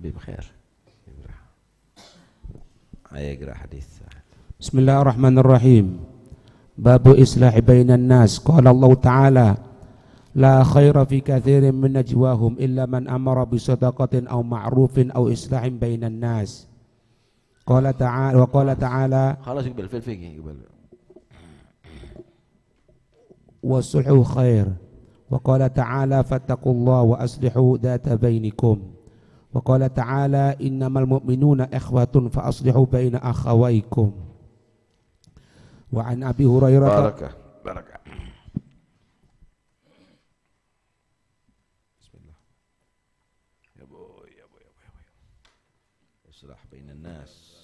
حبيب خير يقرأ حديث بسم الله الرحمن الرحيم باب إصلاح بين الناس قال الله تعالى لا خير في كثير من نجواهم إلا من أمر بصدقة أو معروف أو إصلاح بين الناس قال تعالى وقال تعالى خلاص يقبل في الفقه يقبل والصلح خير وقال تعالى فاتقوا الله وأصلحوا ذات بينكم وقال تعالى إنما المؤمنون إخوة فأصلحوا بين أخويكم وعن أبي هريرة بركة بركة بسم الله يا بوي يا بوي يا بوي اصلح بين الناس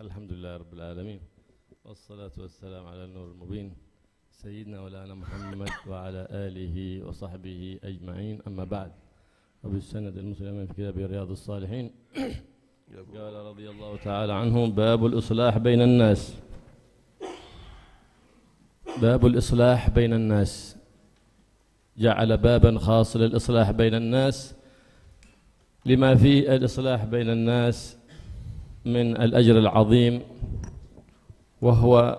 الحمد لله رب العالمين والصلاة والسلام على النور المبين سيدنا ولانا محمد وعلى آله وصحبه أجمعين أما بعد وبالسند المسلم في كتاب رياض الصالحين قال رضي الله تعالى عنه باب الإصلاح بين الناس باب الإصلاح بين الناس جعل بابا خاص للإصلاح بين الناس لما في الإصلاح بين الناس من الأجر العظيم وهو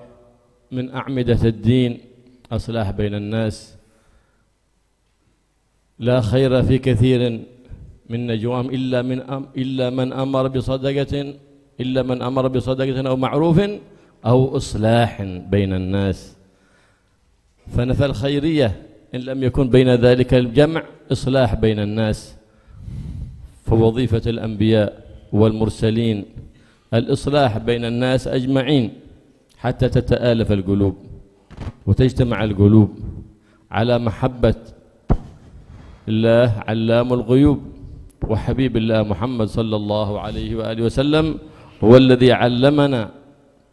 من أعمدة الدين أصلاح بين الناس لا خير في كثير من نجواهم إلا من أم إلا من أمر بصدقة إلا من أمر بصدقة أو معروف أو إصلاح بين الناس فنفى الخيرية إن لم يكن بين ذلك الجمع إصلاح بين الناس فوظيفة الأنبياء والمرسلين الإصلاح بين الناس أجمعين حتى تتآلف القلوب وتجتمع القلوب على محبة الله علام الغيوب وحبيب الله محمد صلى الله عليه وآله وسلم هو الذي علمنا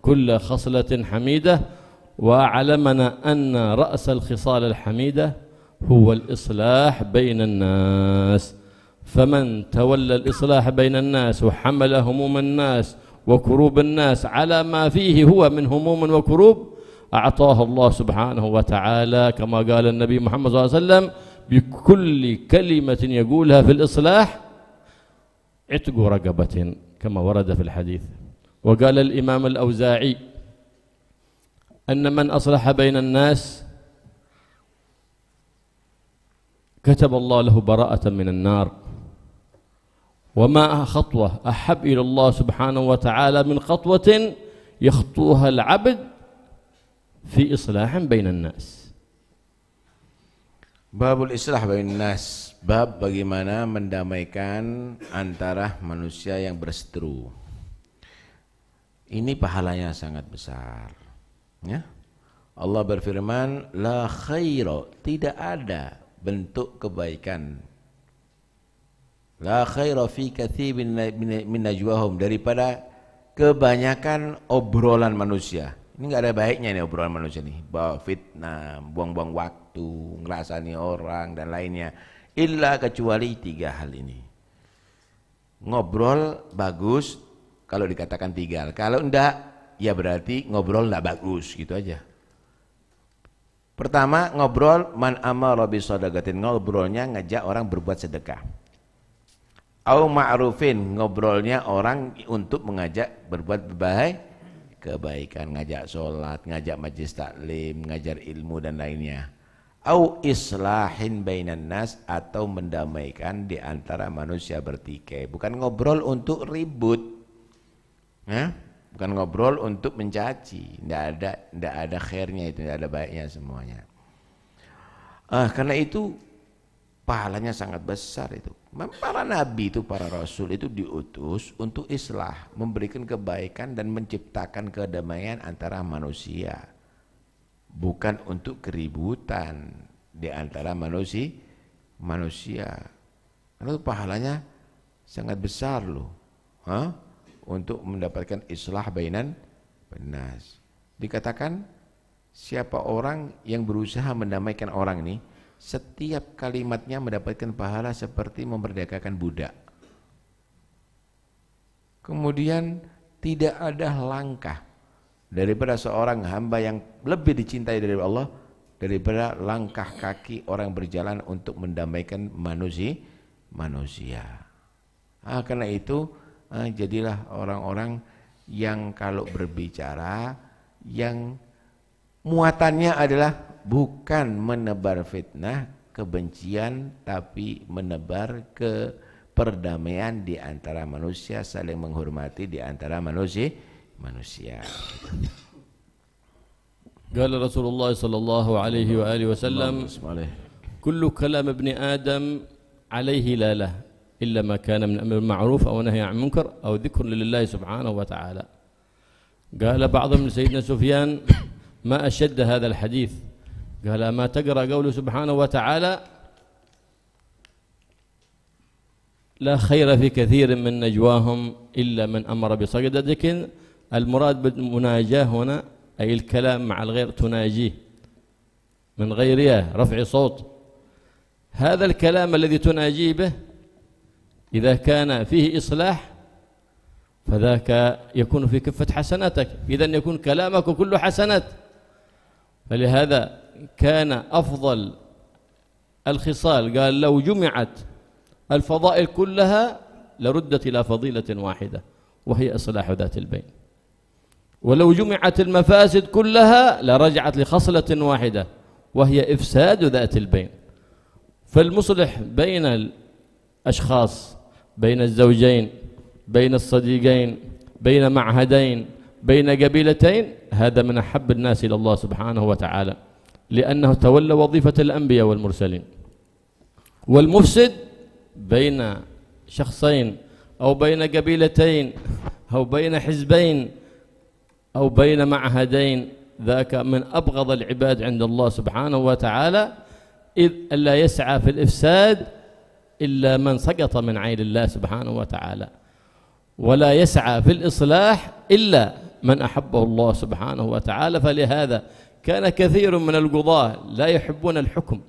كل خصلة حميدة وعلمنا أن رأس الخصال الحميدة هو الإصلاح بين الناس فمن تولى الإصلاح بين الناس وحمل هموم الناس وكروب الناس على ما فيه هو من هموم وكروب أعطاه الله سبحانه وتعالى كما قال النبي محمد صلى الله عليه وسلم بكل كلمة يقولها في الإصلاح عتق رقبة كما ورد في الحديث وقال الإمام الأوزاعي أن من أصلح بين الناس كتب الله له براءة من النار وما خطوة أحب إلى الله سبحانه وتعالى من خطوة يخطوها العبد fi islahan bainan nas. Babul islah bainan nas, bab bagaimana mendamaikan antara manusia yang berseteru. Ini pahalanya sangat besar. Ya. Allah berfirman, la khaira, tidak ada bentuk kebaikan La khaira fi kathibin min najwahum daripada kebanyakan obrolan manusia ini nggak ada baiknya nih obrolan manusia nih bahwa fitnah buang-buang waktu ngerasani orang dan lainnya illa kecuali tiga hal ini ngobrol bagus kalau dikatakan tiga hal kalau enggak ya berarti ngobrol enggak bagus gitu aja pertama ngobrol man amara bi sodagatin ngobrolnya ngajak orang berbuat sedekah au ma'rufin ngobrolnya orang untuk mengajak berbuat baik kebaikan, ngajak sholat, ngajak majlis taklim, ngajar ilmu dan lainnya. Au islahin bainan nas atau mendamaikan di antara manusia bertikai. Bukan ngobrol untuk ribut. Hah? Ya? Bukan ngobrol untuk mencaci. Tidak ada, tidak ada khairnya itu, tidak ada baiknya semuanya. Ah, karena itu pahalanya sangat besar itu. Para nabi itu, para rasul itu diutus untuk islah, memberikan kebaikan dan menciptakan kedamaian antara manusia. Bukan untuk keributan di antara manusia. manusia. itu pahalanya sangat besar loh. Hah? Untuk mendapatkan islah bainan benas. Dikatakan siapa orang yang berusaha mendamaikan orang ini, setiap kalimatnya mendapatkan pahala seperti memerdekakan budak. Kemudian tidak ada langkah daripada seorang hamba yang lebih dicintai dari Allah daripada langkah kaki orang berjalan untuk mendamaikan manusia manusia. Ah, karena itu ah, jadilah orang-orang yang kalau berbicara yang muatannya adalah bukan menebar fitnah kebencian tapi menebar ke perdamaian di antara manusia saling menghormati di antara manusia manusia قال رسول الله صلى الله عليه وآله وسلم كل كلام ابن آدم عليه لا له إلا ما كان من أمر معروف أو نهي عن منكر أو ذكر لله سبحانه وتعالى قال بعضهم سيدنا سفيان ما أشد هذا الحديث قال ما تقرأ قوله سبحانه وتعالى لا خير في كثير من نجواهم إلا من أمر بصدقة لكن المراد بالمناجاة هنا أي الكلام مع الغير تناجيه من غيرها رفع صوت هذا الكلام الذي تناجيه به إذا كان فيه إصلاح فذاك يكون في كفة حسناتك إذا يكون كلامك كله حسنات فلهذا كان أفضل الخصال قال لو جمعت الفضائل كلها لردت إلى فضيلة واحدة وهي إصلاح ذات البين ولو جمعت المفاسد كلها لرجعت لخصلة واحدة وهي إفساد ذات البين فالمصلح بين الأشخاص بين الزوجين بين الصديقين بين معهدين بين قبيلتين هذا من أحب الناس إلى الله سبحانه وتعالى لأنه تولى وظيفة الأنبياء والمرسلين والمفسد بين شخصين أو بين قبيلتين أو بين حزبين أو بين معهدين ذاك من أبغض العباد عند الله سبحانه وتعالى إذ لا يسعى في الإفساد إلا من سقط من عين الله سبحانه وتعالى ولا يسعى في الإصلاح إلا من أحبه الله سبحانه وتعالى فلهذا كان كثير من القضاة لا يحبون الحكم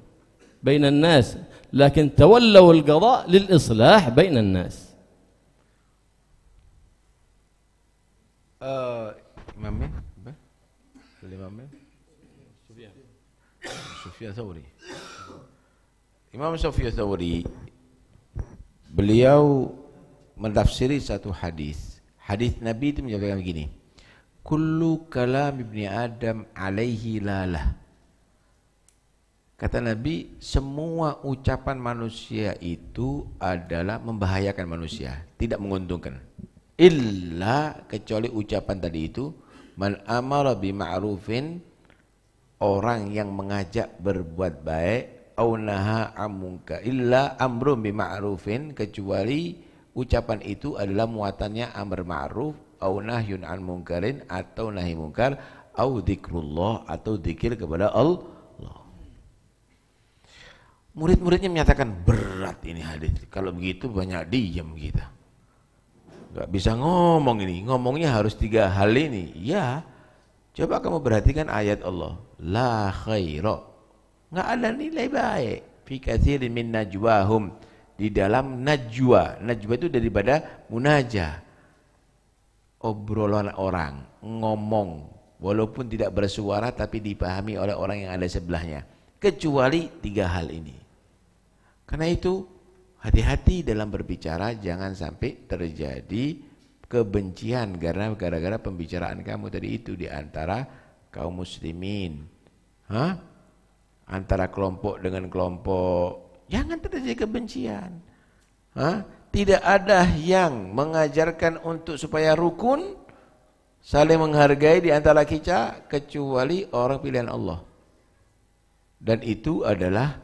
بين الناس لكن تولوا القضاء للإصلاح بين الناس آه، إمام مين؟ الإمام سفيان سفيان ثوري Imam Sofia Thawri beliau menafsiri satu hadis. Hadis Nabi itu menyatakan begini. kullu kalam ibni Adam alaihi lalah. Kata Nabi, semua ucapan manusia itu adalah membahayakan manusia, tidak menguntungkan. Illa kecuali ucapan tadi itu, man amara bima'rufin, orang yang mengajak berbuat baik, au naha amunka, illa amrum bima'rufin, kecuali ucapan itu adalah muatannya amr ma'ruf au nahyun an mungkarin atau nahi mungkar au zikrullah atau zikir kepada Allah murid-muridnya menyatakan berat ini hadis kalau begitu banyak diam kita nggak bisa ngomong ini ngomongnya harus tiga hal ini ya coba kamu perhatikan ayat Allah la khaira nggak ada nilai baik fi kathirin min najwahum di dalam najwa najwa itu daripada munajah obrolan orang, ngomong, walaupun tidak bersuara tapi dipahami oleh orang yang ada sebelahnya. Kecuali tiga hal ini. Karena itu hati-hati dalam berbicara jangan sampai terjadi kebencian karena gara-gara pembicaraan kamu tadi itu di antara kaum muslimin. Hah? Antara kelompok dengan kelompok. Jangan terjadi kebencian. Hah? tidak ada yang mengajarkan untuk supaya rukun saling menghargai di antara kita kecuali orang pilihan Allah. Dan itu adalah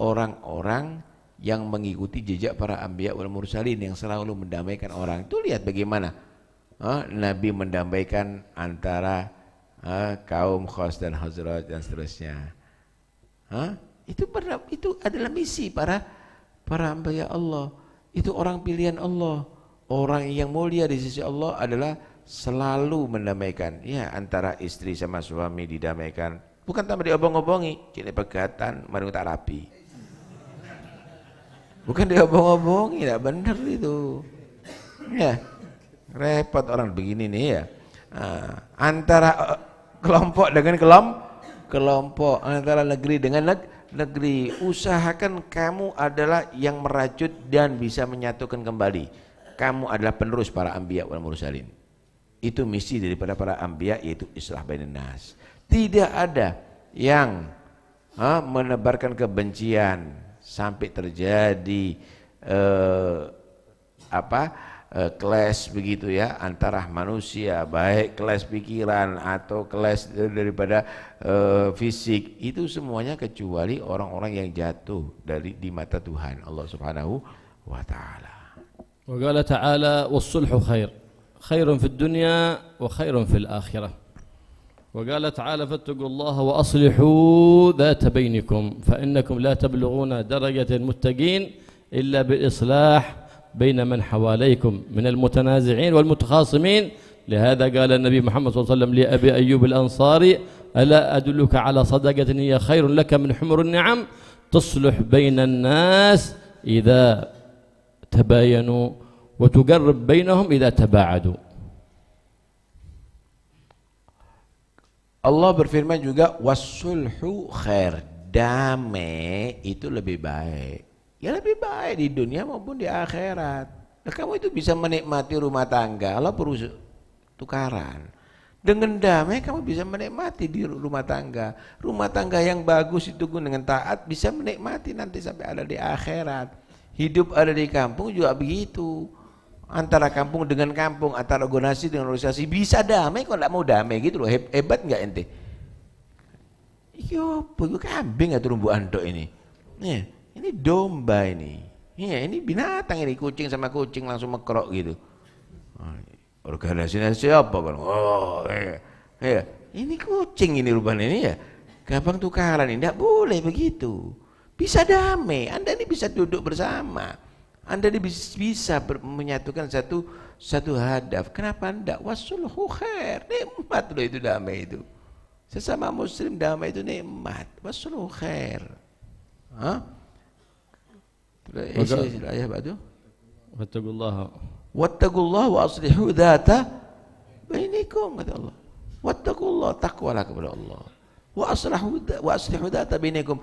orang-orang yang mengikuti jejak para ambia wal mursalin yang selalu mendamaikan orang. Itu lihat bagaimana ah, Nabi mendamaikan antara ah, kaum khos dan hazrat dan seterusnya. Ah, itu itu adalah misi para para ambia Allah itu orang pilihan Allah. Orang yang mulia di sisi Allah adalah selalu mendamaikan. Ya, antara istri sama suami didamaikan. Bukan tambah diobong-obongi, cilai pegatan, mari tak rapi. Bukan diobong-obongi, tidak benar itu. Ya, repot orang begini nih ya. Ah, antara eh, kelompok dengan kelompok kelompok antara negeri dengan negeri negeri usahakan kamu adalah yang merajut dan bisa menyatukan kembali kamu adalah penerus para ambiya wal mursalin itu misi daripada para ambiya yaitu islah bainan nas tidak ada yang ha, menebarkan kebencian sampai terjadi eh, apa Eh, kelas begitu ya antara manusia baik kelas pikiran atau kelas daripada uh, fisik itu semuanya kecuali orang-orang yang jatuh dari di mata Tuhan Allah Subhanahu wa taala. Wa qala ta'ala was-sulhu khair khairun fid dunya wa khairun fil akhirah. وقال تعالى فاتقوا الله وأصلحوا ذات بينكم la tablughuna تبلغون muttaqin illa إلا بالإصلاح بين من حواليكم من المتنازعين والمتخاصمين لهذا قال النبي محمد صلى الله عليه وسلم لأبي أيوب الأنصاري ألا أدلك على صدقة هي خير لك من حمر النعم تصلح بين الناس إذا تباينوا وتقرب بينهم إذا تباعدوا Allah berfirman juga wasulhu khair damai itu lebih baik ya lebih baik di dunia maupun di akhirat nah, kamu itu bisa menikmati rumah tangga kalau perlu tukaran dengan damai kamu bisa menikmati di rumah tangga rumah tangga yang bagus itu dengan taat bisa menikmati nanti sampai ada di akhirat hidup ada di kampung juga begitu antara kampung dengan kampung, antara organisasi dengan organisasi bisa damai Kok enggak mau damai gitu loh. Hebat enggak ente? Yo, iya, gue kambing atau rumbu antok ini. Nih, iya. Ini domba ini. Iya, ini binatang ini kucing sama kucing langsung mekrok gitu. Oh, Organisasinya siapa kan? Oh, iya. iya. Ini kucing ini rupanya ini ya. Gampang tukaran ini, tidak boleh begitu. Bisa damai, Anda ini bisa duduk bersama. Anda ini bisa ber- menyatukan satu satu hadaf. Kenapa Anda? wasul khair, nikmat loh itu damai itu. Sesama muslim damai itu nikmat. wasul khair. Hah? ايش ايش الايه بعده؟ واتقوا الله واتقوا الله واصلحوا ذات بينكم kata Allah. واتقوا الله تقوى لك Allah. الله واصلحوا واصلحوا ذات بينكم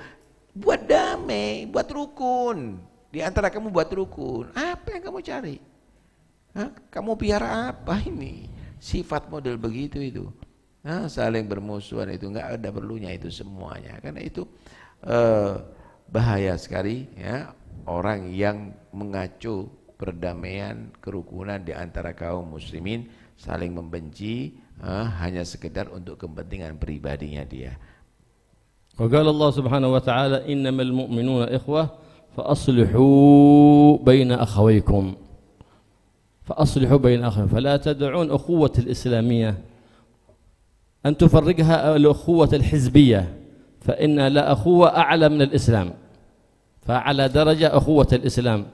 Buat damai, buat rukun. Di antara kamu buat rukun. Apa yang kamu cari? Hah? Kamu biar apa ini? Sifat model begitu itu. Nah, saling bermusuhan itu nggak ada perlunya itu semuanya karena itu eh, bahaya sekali ya orang yang mengacu perdamaian kerukunan di antara kaum muslimin saling membenci eh, hanya sekedar untuk kepentingan pribadinya dia. Qala Allah Subhanahu wa taala innamal mu'minuna ikhwah fa aslihu baina akhawaykum fa aslihu baina akhawaykum fa la tad'un ukhuwat al-islamiyah an tufarriqha al-ukhuwat al-hizbiyah fa inna la ukhuwa a'la min al-islam فعلى درجة أخوة الإسلام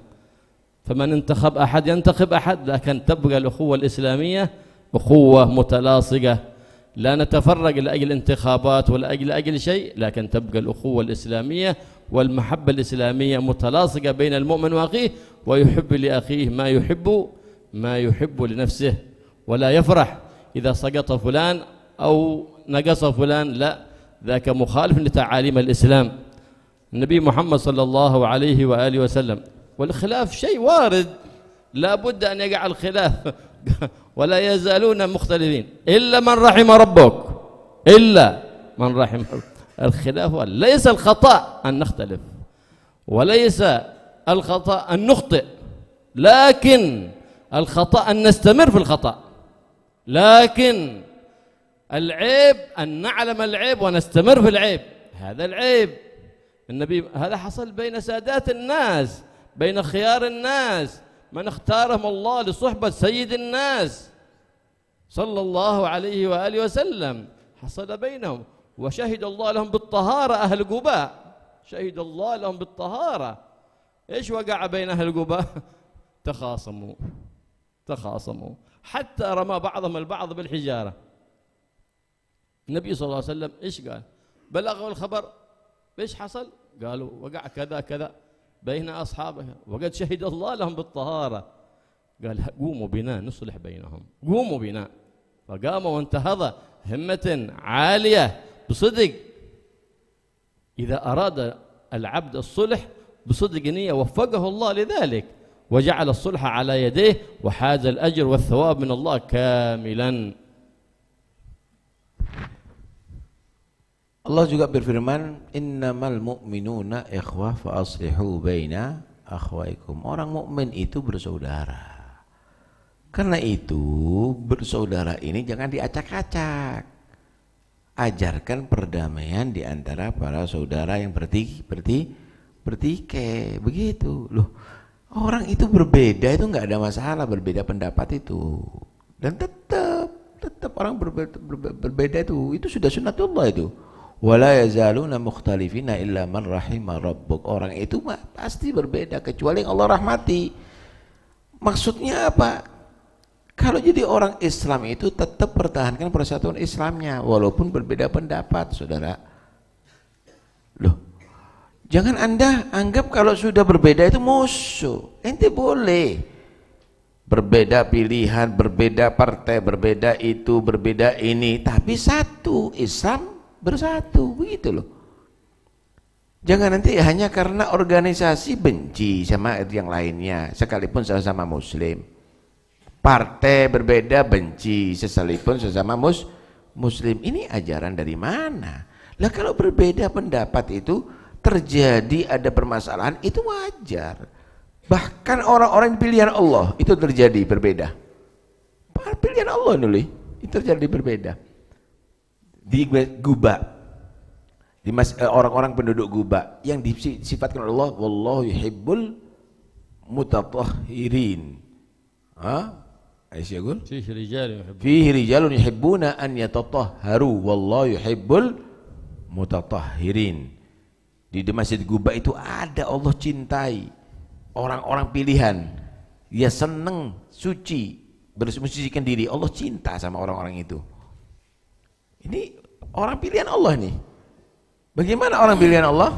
فمن انتخب أحد ينتخب أحد لكن تبقى الأخوة الإسلامية أخوة متلاصقة لا نتفرق لأجل انتخابات ولا أجل أجل شيء لكن تبقى الأخوة الإسلامية والمحبة الإسلامية متلاصقة بين المؤمن وأخيه ويحب لأخيه ما يحب ما يحب لنفسه ولا يفرح إذا سقط فلان أو نقص فلان لا ذاك مخالف لتعاليم الإسلام النبي محمد صلى الله عليه وآله وسلم والخلاف شيء وارد لا بد أن يقع الخلاف ولا يزالون مختلفين إلا من رحم ربك إلا من رحم الخلاف ليس الخطأ أن نختلف وليس الخطأ أن نخطئ لكن الخطأ أن نستمر في الخطأ لكن العيب أن نعلم العيب ونستمر في العيب هذا العيب النبي هذا حصل بين سادات الناس بين خيار الناس من اختارهم الله لصحبة سيد الناس صلى الله عليه وآله وسلم حصل بينهم وشهد الله لهم بالطهارة أهل قباء شهد الله لهم بالطهارة إيش وقع بين أهل قباء تخاصموا تخاصموا حتى رمى بعضهم البعض بالحجارة النبي صلى الله عليه وسلم إيش قال بلغه الخبر إيش حصل قالوا وقع كذا كذا بين أصحابه وقد شهد الله لهم بالطهارة قال قوموا بنا نصلح بينهم قوموا بنا فقام وانتهض همة عالية بصدق إذا أراد العبد الصلح بصدق نية وفقه الله لذلك وجعل الصلح على يديه وحاز الأجر والثواب من الله كاملاً Allah juga berfirman, "Innamal mu'minuna ikhwah fa aslihu baina akhwaikum." Orang mukmin itu bersaudara. Karena itu, bersaudara ini jangan diacak-acak. Ajarkan perdamaian di antara para saudara yang berti berti bertikai begitu loh orang itu berbeda itu nggak ada masalah berbeda pendapat itu dan tetap tetap orang berbeda, berbeda itu itu sudah sunatullah itu wala yazaluna mukhtalifina illa man rahima rabbuk. Orang itu mah pasti berbeda kecuali yang Allah rahmati. Maksudnya apa? Kalau jadi orang Islam itu tetap pertahankan persatuan Islamnya walaupun berbeda pendapat, Saudara. Loh. Jangan Anda anggap kalau sudah berbeda itu musuh. Ente boleh berbeda pilihan, berbeda partai, berbeda itu, berbeda ini, tapi satu Islam bersatu begitu loh jangan nanti hanya karena organisasi benci sama yang lainnya sekalipun sesama muslim partai berbeda benci sekalipun sesama mus muslim ini ajaran dari mana lah kalau berbeda pendapat itu terjadi ada permasalahan itu wajar bahkan orang-orang pilihan Allah itu terjadi berbeda pilihan Allah nulis itu terjadi berbeda di Guba di mas, eh, orang-orang penduduk Guba yang disifatkan oleh Allah wallahu yuhibbul mutatahhirin ha ايش يقول؟ فيه رجال يحبون فيه رجال يحبون ان يتطهروا والله di Masjid Guba itu ada Allah cintai orang-orang pilihan dia seneng suci bersucikan diri Allah cinta sama orang-orang itu ini orang pilihan Allah nih. Bagaimana orang pilihan Allah?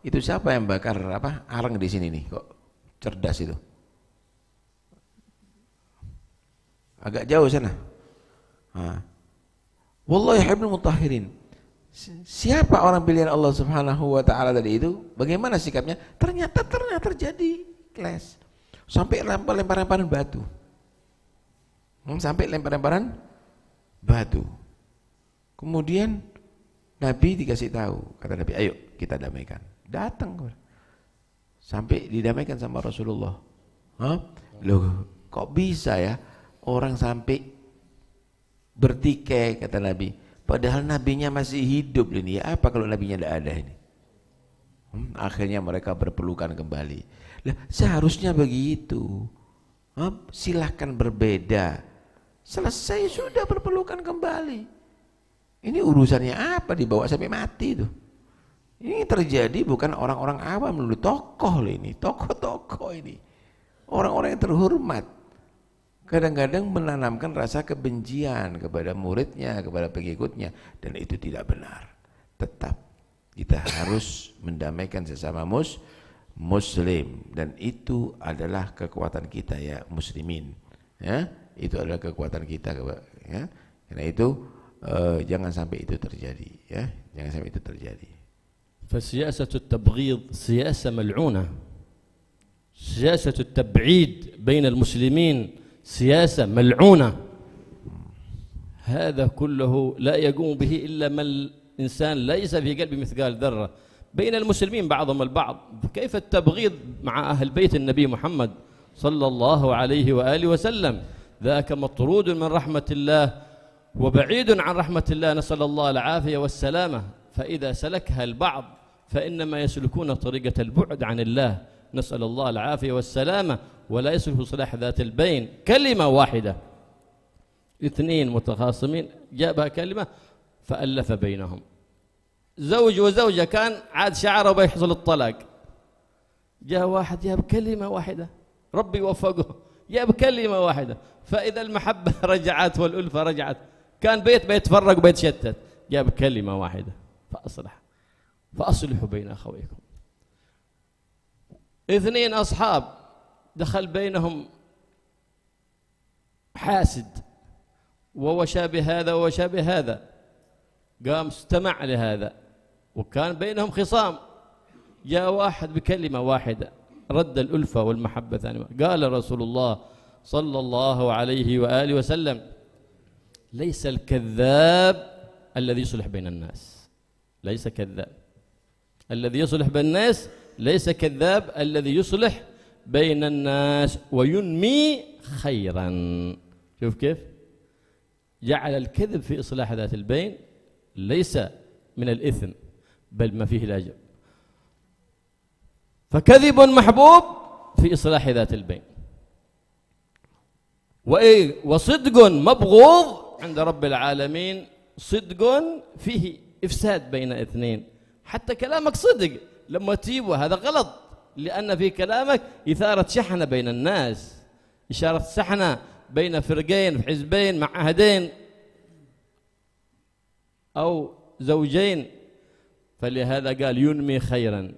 Itu siapa yang bakar apa arang di sini nih? Kok cerdas itu? Agak jauh sana. Nah. Wallahi ibnu mutahirin. Siapa orang pilihan Allah Subhanahu wa taala tadi itu? Bagaimana sikapnya? Ternyata ternyata terjadi clash. Sampai lempar-lemparan batu. Hmm, sampai lempar-lemparan batu. Kemudian Nabi dikasih tahu, kata Nabi, ayo kita damaikan. Datang. Sampai didamaikan sama Rasulullah. Hah? Loh, kok bisa ya orang sampai bertikai, kata Nabi. Padahal nabinya masih hidup ini. apa kalau nabinya tidak ada ini? Hmm, akhirnya mereka berpelukan kembali. seharusnya begitu. silahkan berbeda. Selesai sudah berpelukan kembali. Ini urusannya apa dibawa sampai mati itu? Ini terjadi bukan orang-orang awam dulu, tokoh loh ini, tokoh-tokoh ini. Orang-orang yang terhormat. Kadang-kadang menanamkan rasa kebencian kepada muridnya, kepada pengikutnya. Dan itu tidak benar. Tetap kita harus mendamaikan sesama mus, muslim. Dan itu adalah kekuatan kita ya muslimin. Ya, itu adalah kekuatan kita. Ya. Karena itu uh, jangan sampai itu terjadi ya jangan sampai itu terjadi فسياسة tabghid siyasa mal'una سياسة tab'id bainal muslimin siyasa mal'una هذا كله لا يقوم به إلا من الإنسان ليس في قلبه مثقال ذرة بين المسلمين بعضهم البعض كيف التبغيض مع أهل بيت النبي محمد صلى الله عليه وآله وسلم ذاك مطرود من رحمة الله وبعيد عن رحمة الله نسأل الله العافية والسلامة فإذا سلكها البعض فإنما يسلكون طريقة البعد عن الله نسأل الله العافية والسلامة ولا يسلك صلاح ذات البين كلمة واحدة اثنين متخاصمين جابها كلمة فألف بينهم زوج وزوجة كان عاد شعره بيحصل الطلاق جاء واحد جاب كلمة واحدة ربي وفقه جاب كلمة واحدة فإذا المحبة رجعت والألفة رجعت كان بيت بيتفرق وبيتشتت جاب كلمة واحدة فأصلح فأصلحوا بين أخويكم اثنين أصحاب دخل بينهم حاسد ووشى بهذا ووشى بهذا قام استمع لهذا وكان بينهم خصام جاء واحد بكلمة واحدة رد الألفة والمحبة ثانية قال رسول الله صلى الله عليه وآله وسلم ليس الكذاب الذي يصلح بين الناس ليس كذاب الذي يصلح بين الناس ليس كذاب الذي يصلح بين الناس وينمي خيرا شوف كيف جعل الكذب في إصلاح ذات البين ليس من الإثم بل ما فيه الأجر فكذب محبوب في إصلاح ذات البين وإيه وصدق مبغوض عند رب العالمين صدق فيه إفساد بين اثنين حتى كلامك صدق لما تجيبه هذا غلط لأن في كلامك إثارة شحنة بين الناس إشارة شحنه بين فرقين في حزبين معهدين أو زوجين فلهذا قال ينمي خيرا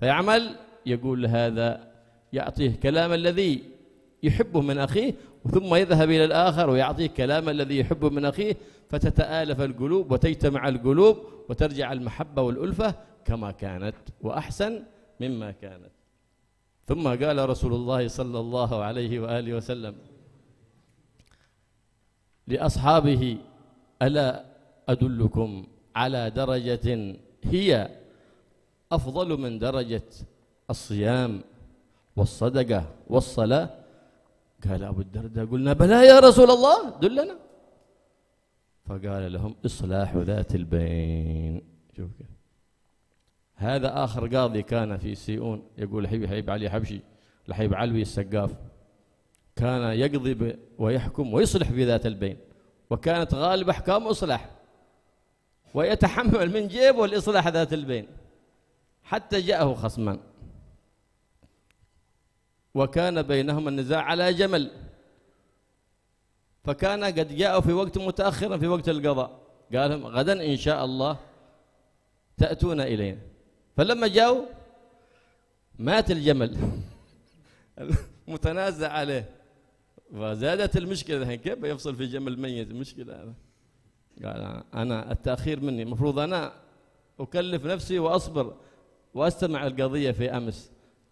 فيعمل يقول هذا يعطيه كلام الذي يحبه من أخيه ثم يذهب إلى الآخر ويعطيه كلام الذي يحبه من أخيه فتتآلف القلوب وتجتمع القلوب وترجع المحبة والألفة كما كانت وأحسن مما كانت ثم قال رسول الله صلى الله عليه وآله وسلم لأصحابه ألا أدلكم على درجة هي أفضل من درجة الصيام والصدقة والصلاة قال أبو الدرداء قلنا بلى يا رسول الله دلنا فقال لهم إصلاح ذات البين شوف كيف هذا آخر قاضي كان في سيئون يقول حبي حبيب علي حبشي لحيب علوي السقاف كان يقضي ويحكم ويصلح في ذات البين وكانت غالب أحكام إصلاح ويتحمل من جيبه الإصلاح ذات البين حتى جاءه خصمان وكان بينهما النزاع على جمل فكان قد جاءوا في وقت متأخر في وقت القضاء قال لهم غدا إن شاء الله تأتون إلينا فلما جاءوا مات الجمل متنازع عليه وزادت المشكلة كيف يفصل في جمل ميت المشكلة هذا قال أنا التأخير مني المفروض أنا أكلف نفسي وأصبر وأستمع القضية في أمس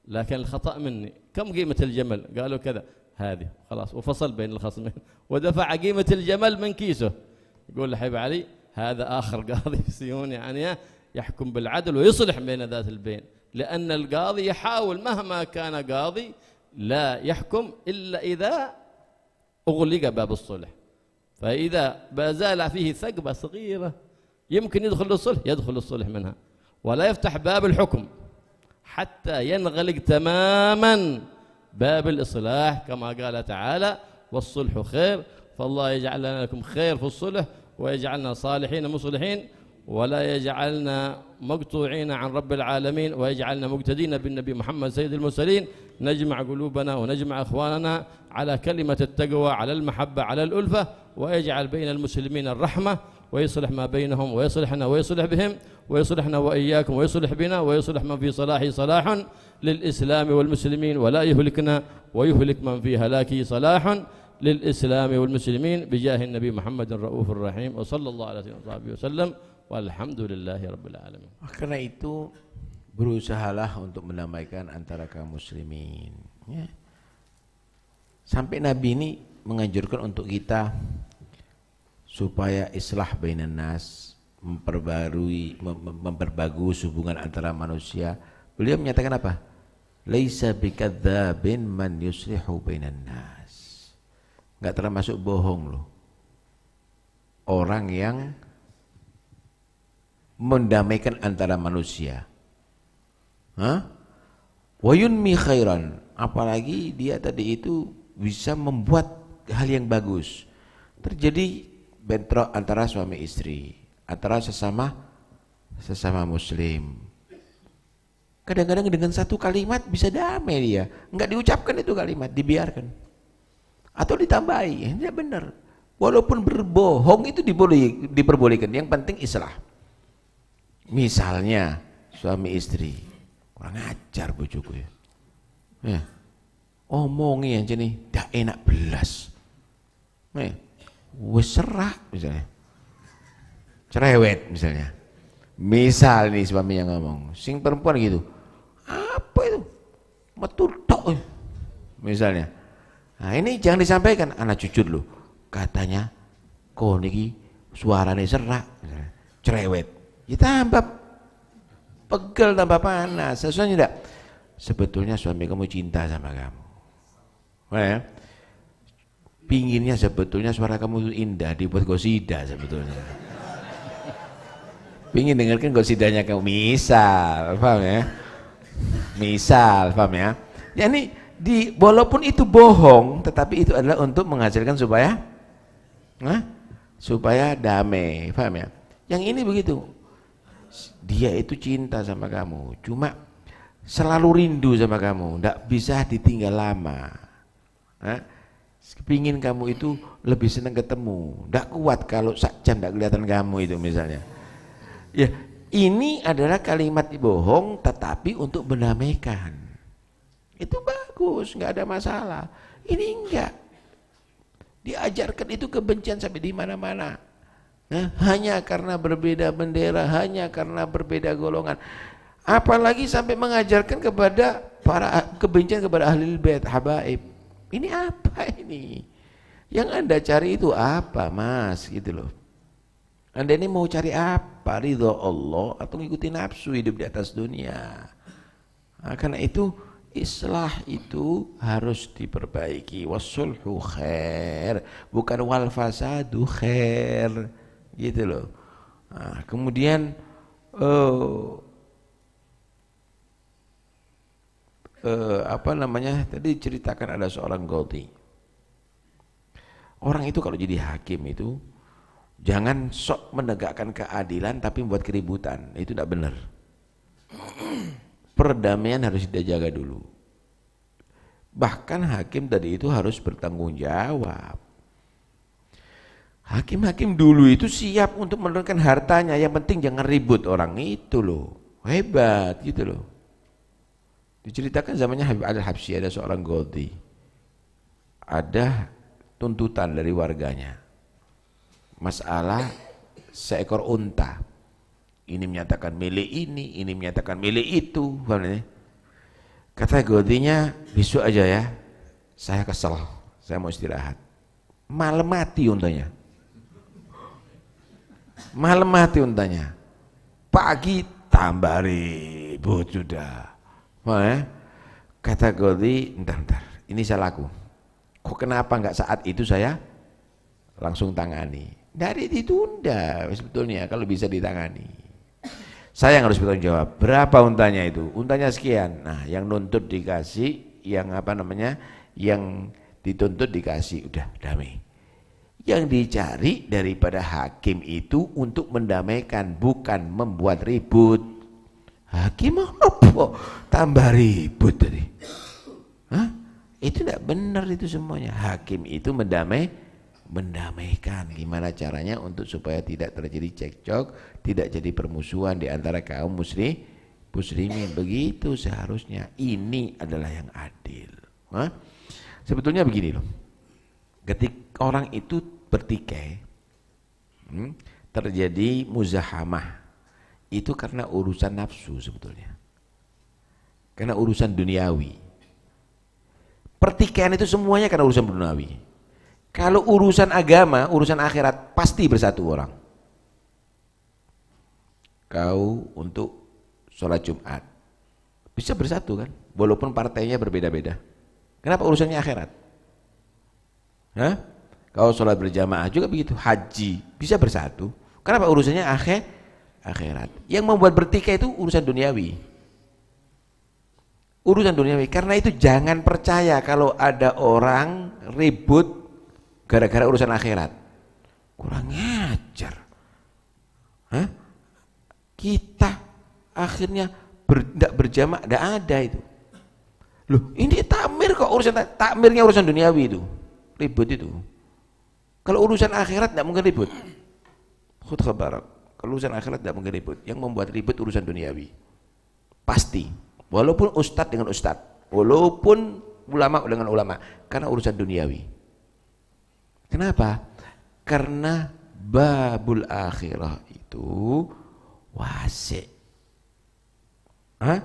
لكن الخطأ مني كم قيمة الجمل قالوا كذا هذه خلاص وفصل بين الخصمين ودفع قيمة الجمل من كيسه يقول لحبيب علي هذا آخر قاضي في سيون يعني يحكم بالعدل ويصلح بين ذات البين لأن القاضي يحاول مهما كان قاضي لا يحكم إلا إذا أغلق باب الصلح فإذا بازال فيه ثقبة صغيرة يمكن يدخل الصلح يدخل الصلح منها ولا يفتح باب الحكم حتى ينغلق تماما باب الإصلاح كما قال تعالى والصلح خير فالله يجعل لنا لكم خير في الصلح ويجعلنا صالحين مصلحين ولا يجعلنا مقطوعين عن رب العالمين ويجعلنا مقتدين بالنبي محمد سيد المرسلين نجمع قلوبنا ونجمع اخواننا على كلمه التقوى على المحبه على الالفه ويجعل بين المسلمين الرحمه ويصلح ما بينهم ويصلحنا ويصلح بهم ويصلحنا وإياكم ويصلح بنا ويصلح من في صلاح صلاح للإسلام والمسلمين ولا يهلكنا ويهلك من في هلاكه صلاح للإسلام والمسلمين بجاه النبي محمد الرؤوف الرحيم وصلى الله عليه سيدنا وصحبه وسلم والحمد لله رب alamin. Karena itu berusahalah untuk mendamaikan antara kaum muslimin ya. Sampai Nabi ini menganjurkan untuk kita supaya islah bainan nas memperbarui mem memperbagus hubungan antara manusia beliau menyatakan apa laisa bikadzabin man yuslihu bainan nas nggak termasuk bohong loh orang yang mendamaikan antara manusia Hah? yunmi khairan apalagi dia tadi itu bisa membuat hal yang bagus terjadi bentrok antara suami istri, antara sesama sesama muslim. Kadang-kadang dengan satu kalimat bisa damai dia. Enggak diucapkan itu kalimat, dibiarkan. Atau ditambahi, ya, ya benar. Walaupun berbohong itu diboleh, diperbolehkan, yang penting islah. Misalnya suami istri, kurang ajar bujuk ya. ya. Omongi aja ya, nih, dah enak belas. Ya wes cerah misalnya cerewet misalnya misal nih suami yang ngomong sing perempuan gitu apa itu metu misalnya nah ini jangan disampaikan anak cucu loh katanya kok niki suaranya serak misalnya, cerewet ya tambah pegel tambah panas sesuai tidak sebetulnya suami kamu cinta sama kamu Well, pinginnya sebetulnya suara kamu itu indah dibuat gosida sebetulnya pingin dengarkan gosidanya kamu misal paham ya misal paham ya Jadi, di walaupun itu bohong tetapi itu adalah untuk menghasilkan supaya nah, supaya damai paham ya yang ini begitu dia itu cinta sama kamu cuma selalu rindu sama kamu ndak bisa ditinggal lama nah, Kepingin kamu itu lebih senang ketemu. Tidak kuat kalau jam tidak kelihatan kamu itu misalnya. Ya, ini adalah kalimat bohong tetapi untuk berdamaikan. Itu bagus, nggak ada masalah. Ini enggak. Diajarkan itu kebencian sampai di mana-mana. Nah, hanya karena berbeda bendera, hanya karena berbeda golongan. Apalagi sampai mengajarkan kepada para kebencian kepada ahli bait habaib. Ini apa ini? Yang Anda cari itu apa mas? Gitu loh. Anda ini mau cari apa? Ridho Allah atau ngikutin nafsu hidup di atas dunia? Nah, karena itu islah itu harus diperbaiki. wassulhu khair. Bukan wal fasadu khair. Gitu loh. Nah, kemudian... Uh, eh, apa namanya tadi ceritakan ada seorang goti orang itu kalau jadi hakim itu jangan sok menegakkan keadilan tapi membuat keributan itu tidak benar perdamaian harus dijaga dulu bahkan hakim tadi itu harus bertanggung jawab Hakim-hakim dulu itu siap untuk menurunkan hartanya, yang penting jangan ribut orang itu loh. Hebat gitu loh. Diceritakan zamannya Habib Adil Habsyi ada seorang Godi. Ada tuntutan dari warganya. Masalah seekor unta. Ini menyatakan milik ini, ini menyatakan milik itu. Kata Godinya, besok aja ya. Saya kesel, saya mau istirahat. Malam mati untanya. Malam mati untanya. Pagi tambah ribut sudah Wah, eh? Kategori, ntar ntar, ini saya laku. Kok kenapa nggak saat itu saya langsung tangani? Dari ditunda sebetulnya kalau bisa ditangani. Saya yang harus bertanggung jawab. Berapa untanya itu? Untanya sekian. Nah, yang nuntut dikasih, yang apa namanya, yang dituntut dikasih, udah damai. Yang dicari daripada hakim itu untuk mendamaikan, bukan membuat ribut. Hakim apa? tambah ribut tadi. Hah? Itu tidak benar itu semuanya. Hakim itu mendamai mendamaikan gimana caranya untuk supaya tidak terjadi cekcok, tidak jadi permusuhan di antara kaum muslim muslimin. Begitu seharusnya. Ini adalah yang adil. Hah? Sebetulnya begini loh. Ketika orang itu bertikai, hmm, terjadi muzahamah itu karena urusan nafsu sebetulnya. Karena urusan duniawi. Pertikaian itu semuanya karena urusan duniawi. Kalau urusan agama, urusan akhirat pasti bersatu orang. Kau untuk sholat Jumat bisa bersatu kan, walaupun partainya berbeda-beda. Kenapa urusannya akhirat? Hah? Kau sholat berjamaah juga begitu, haji bisa bersatu. Kenapa urusannya akhirat? akhirat. Yang membuat bertikai itu urusan duniawi. Urusan duniawi. Karena itu jangan percaya kalau ada orang ribut gara-gara urusan akhirat. Kurang ngajar. Hah? Kita akhirnya tidak ber, berjamaah, tidak ada itu. Loh, ini takmir kok urusan takmirnya urusan duniawi itu. Ribut itu. Kalau urusan akhirat tidak mungkin ribut. Khutbah barat. Kalau urusan akhirat tidak mungkin ribut. Yang membuat ribut urusan duniawi. Pasti. Walaupun ustadz dengan ustadz. Walaupun ulama dengan ulama. Karena urusan duniawi. Kenapa? Karena babul akhirah itu wasi. Hah?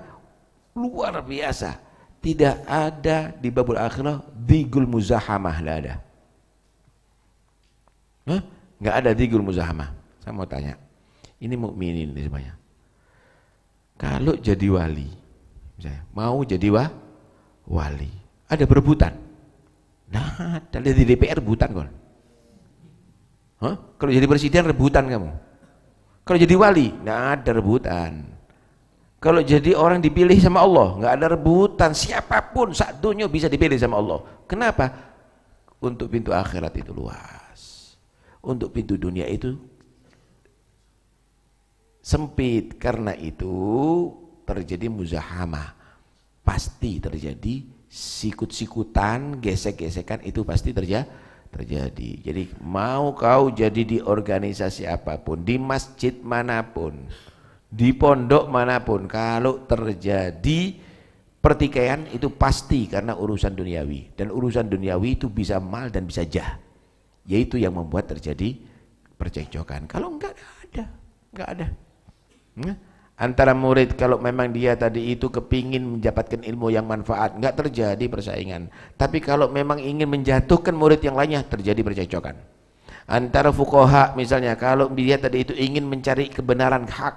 Luar biasa. Tidak ada di babul akhirah digul muzahamah. Tidak ada. Hah? Nggak ada digul muzahamah. Saya mau tanya, ini mukminin ini semuanya. Kalau jadi wali, misalnya, mau jadi wa, wali, ada berebutan. Nah, ada di DPR rebutan kok. Hah? Kalau jadi presiden rebutan kamu. Kalau jadi wali, nggak ada rebutan. Kalau jadi orang dipilih sama Allah, nggak ada rebutan. Siapapun satunya bisa dipilih sama Allah. Kenapa? Untuk pintu akhirat itu luas. Untuk pintu dunia itu sempit karena itu terjadi muzahama pasti terjadi sikut-sikutan gesek-gesekan itu pasti terja terjadi jadi mau kau jadi di organisasi apapun di masjid manapun di pondok manapun kalau terjadi pertikaian itu pasti karena urusan duniawi dan urusan duniawi itu bisa mal dan bisa jah yaitu yang membuat terjadi percekcokan kalau enggak ada enggak ada Hmm? antara murid kalau memang dia tadi itu kepingin mendapatkan ilmu yang manfaat nggak terjadi persaingan tapi kalau memang ingin menjatuhkan murid yang lainnya terjadi percecokan antara fukoha misalnya kalau dia tadi itu ingin mencari kebenaran hak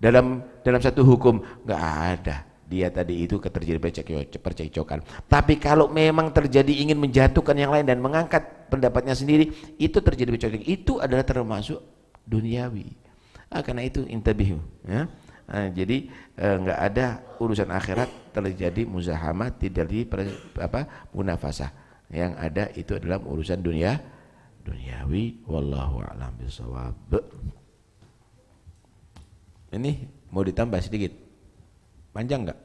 dalam dalam satu hukum nggak ada dia tadi itu terjadi percecokan tapi kalau memang terjadi ingin menjatuhkan yang lain dan mengangkat pendapatnya sendiri itu terjadi percecokan itu adalah termasuk duniawi ah, karena itu intabihu ya nah, jadi eh, nggak eh, ada urusan akhirat terjadi muzahamah tidak di apa munafasah yang ada itu adalah urusan dunia duniawi wallahu a'lam bisawab ini mau ditambah sedikit panjang nggak